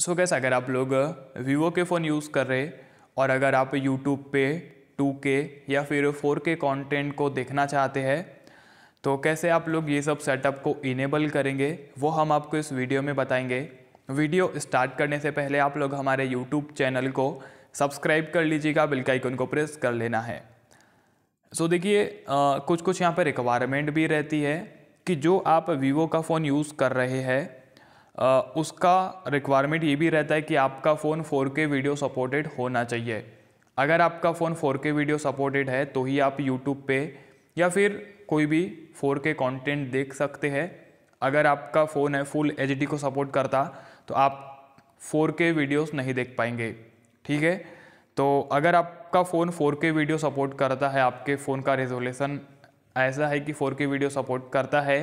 सो so gas अगर आप लोग वीवो के फ़ोन यूज़ कर रहे और अगर आप यूट्यूब पे 2K या फिर 4K कंटेंट को देखना चाहते हैं तो कैसे आप लोग ये सब सेटअप को इनेबल करेंगे वो हम आपको इस वीडियो में बताएंगे वीडियो स्टार्ट करने से पहले आप लोग हमारे यूट्यूब चैनल को सब्सक्राइब कर लीजिएगा बिल आइकन को प्रेस कर लेना है सो so देखिए कुछ कुछ यहाँ पर रिक्वायरमेंट भी रहती है कि जो आप वीवो का फ़ोन यूज़ कर रहे हैं उसका रिक्वायरमेंट ये भी रहता है कि आपका फ़ोन 4K वीडियो सपोर्टेड होना चाहिए अगर आपका फ़ोन 4K वीडियो सपोर्टेड है तो ही आप यूट्यूब पे या फिर कोई भी 4K कंटेंट देख सकते हैं अगर आपका फ़ोन है फुल एच को सपोर्ट करता तो आप 4K वीडियोस नहीं देख पाएंगे ठीक है तो अगर आपका फ़ोन 4K वीडियो सपोर्ट करता है आपके फ़ोन का रेजोल्यूसन ऐसा है कि 4K वीडियो सपोर्ट करता है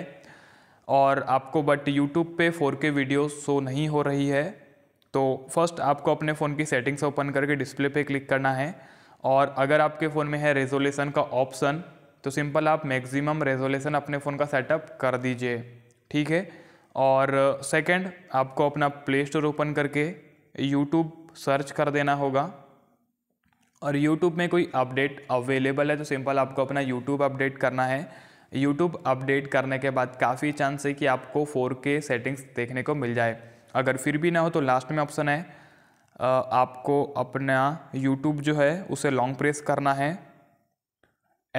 और आपको बट यूट्यूब पे 4K वीडियो शो नहीं हो रही है तो फर्स्ट आपको अपने फ़ोन की सेटिंग्स ओपन करके डिस्प्ले पे क्लिक करना है और अगर आपके फ़ोन में है रेजोलेशन का ऑप्शन तो सिंपल आप मैक्सिमम रेजोलेशन अपने फ़ोन का सेटअप कर दीजिए ठीक है और सेकंड आपको अपना प्ले स्टोर ओपन करके यूट्यूब सर्च कर देना होगा और यूट्यूब में कोई अपडेट अवेलेबल है तो सिंपल आपको अपना यूट्यूब अपडेट करना है यूट्यूब अपडेट करने के बाद काफ़ी चांस है कि आपको 4K सेटिंग्स देखने को मिल जाए अगर फिर भी ना हो तो लास्ट में ऑप्शन है आपको अपना यूट्यूब जो है उसे लॉन्ग प्रेस करना है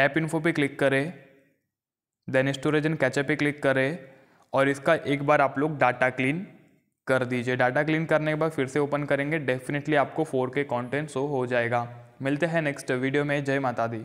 ऐप इन्फो पे क्लिक करें देन स्टोरेज एंड कैचअप पे क्लिक करें और इसका एक बार आप लोग डाटा क्लीन कर दीजिए डाटा क्लीन करने के बाद फिर से ओपन करेंगे डेफिनेटली आपको 4K कॉन्टेंट शो हो जाएगा मिलते हैं नेक्स्ट वीडियो में जय माता दी